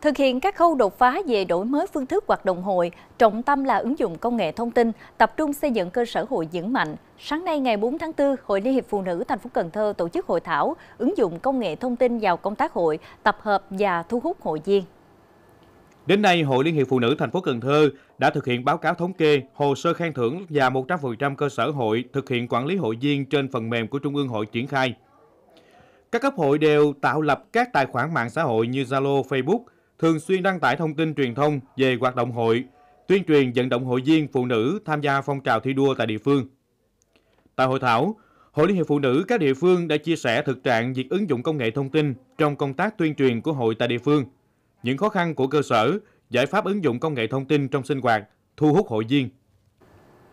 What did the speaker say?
Thực hiện các khâu đột phá về đổi mới phương thức hoạt động hội, trọng tâm là ứng dụng công nghệ thông tin, tập trung xây dựng cơ sở hội vững mạnh. Sáng nay ngày 4 tháng 4, Hội Liên hiệp Phụ nữ thành phố Cần Thơ tổ chức hội thảo ứng dụng công nghệ thông tin vào công tác hội, tập hợp và thu hút hội viên. Đến nay, Hội Liên hiệp Phụ nữ thành phố Cần Thơ đã thực hiện báo cáo thống kê, hồ sơ khen thưởng và 100% cơ sở hội thực hiện quản lý hội viên trên phần mềm của Trung ương hội triển khai. Các cấp hội đều tạo lập các tài khoản mạng xã hội như Zalo, Facebook – thường xuyên đăng tải thông tin truyền thông về hoạt động hội, tuyên truyền vận động hội viên phụ nữ tham gia phong trào thi đua tại địa phương. Tại hội thảo, Hội Liên hiệp Phụ nữ các địa phương đã chia sẻ thực trạng việc ứng dụng công nghệ thông tin trong công tác tuyên truyền của hội tại địa phương, những khó khăn của cơ sở, giải pháp ứng dụng công nghệ thông tin trong sinh hoạt, thu hút hội viên.